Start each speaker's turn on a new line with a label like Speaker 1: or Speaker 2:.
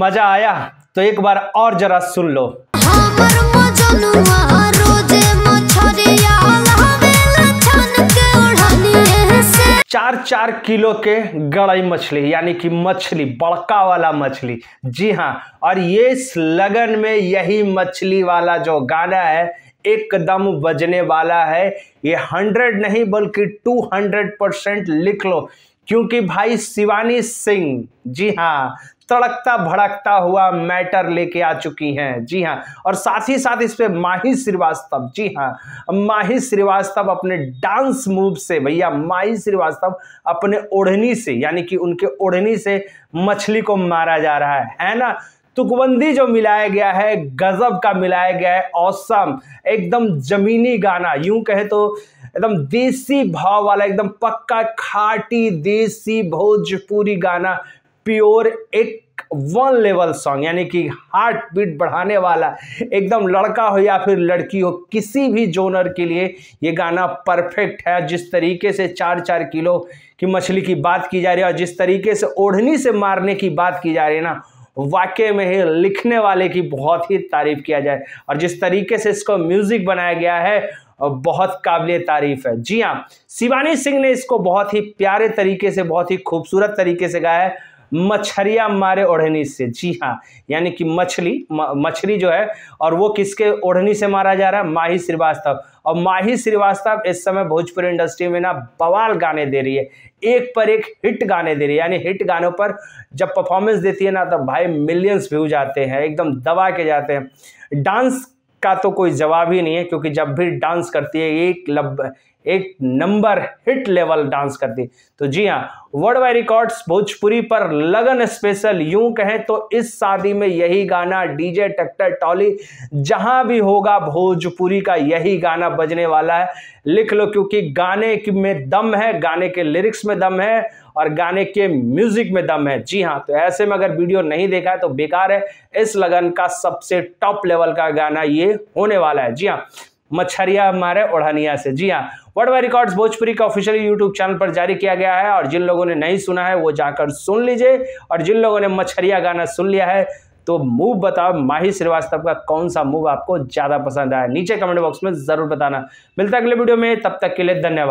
Speaker 1: मजा आया तो एक बार और जरा सुन लो चार चार किलो के गड़ाई मछली यानी कि मछली बड़का वाला मछली जी हाँ और ये लगन में यही मछली वाला जो गाना है एकदम बजने वाला है ये हंड्रेड नहीं बल्कि टू हंड्रेड परसेंट लिख लो क्योंकि भाई शिवानी सिंह जी हाँ तड़कता भड़कता हुआ मैटर लेके आ चुकी हैं जी हाँ और साथ ही साथ इस पे माही श्रीवास्तव जी हाँ माही श्रीवास्तव अपने डांस मूव से भैया माही श्रीवास्तव अपने ओढ़नी से यानी कि उनके ओढ़नी से मछली को मारा जा रहा है है ना तुकबंदी जो मिलाया गया है गजब का मिलाया गया है औसम एकदम जमीनी गाना यूं कहे तो एकदम देसी भाव वाला एकदम पक्का खाटी देसी भोजपुरी गाना प्योर एक वन लेवल सॉन्ग यानी कि हार्ट बीट बढ़ाने वाला एकदम लड़का हो या फिर लड़की हो किसी भी जोनर के लिए ये गाना परफेक्ट है जिस तरीके से चार चार किलो की मछली की बात की जा रही है और जिस तरीके से ओढ़नी से मारने की बात की जा रही है ना वाक्य में ही लिखने वाले की बहुत ही तारीफ किया जाए और जिस तरीके से इसको म्यूजिक बनाया गया है और बहुत काबिल तारीफ है जी हाँ शिवानी सिंह ने इसको बहुत ही प्यारे तरीके से बहुत ही खूबसूरत तरीके से गाया है मछरिया मारे ओढ़नी से जी हाँ यानी कि मछली मछली जो है और वो किसके ओढ़नी से मारा जा रहा है माही श्रीवास्तव और माही श्रीवास्तव इस समय भोजपुरी इंडस्ट्री में ना बवाल गाने दे रही है एक पर एक हिट गाने दे रही है यानी हिट गानों पर जब परफॉर्मेंस देती है ना तो भाई मिलियंस व्यूज जाते हैं एकदम दबा के जाते हैं डांस का तो कोई जवाब ही नहीं है क्योंकि जब भी डांस करती है एक लब एक नंबर हिट लेवल डांस करती है तो जी हाँ वर्ल्ड वाई रिकॉर्ड्स भोजपुरी पर लगन स्पेशल यूं कहें तो इस शादी में यही गाना डीजे टक्टर टॉली जहां भी होगा भोजपुरी का यही गाना बजने वाला है लिख लो क्योंकि गाने में दम है गाने के लिरिक्स में दम है और गाने के म्यूजिक में दम है जी हाँ तो ऐसे में अगर वीडियो नहीं देखा है तो बेकार है इस लगन का सबसे टॉप लेवल का गाना ये होने वाला है जी हाँ मच्छरिया मारे ओढ़ानिया से जी हाँ वर्ड वाई रिकॉर्ड्स भोजपुरी का ऑफिशियल यूट्यूब चैनल पर जारी किया गया है और जिन लोगों ने नहीं सुना है वो जाकर सुन लीजिए और जिन लोगों ने मच्छरिया गाना सुन लिया है तो मूव बताओ माही श्रीवास्तव का कौन सा मूव आपको ज़्यादा पसंद आया नीचे कमेंट बॉक्स में ज़रूर बताना मिलता अगले वीडियो में तब तक के लिए धन्यवाद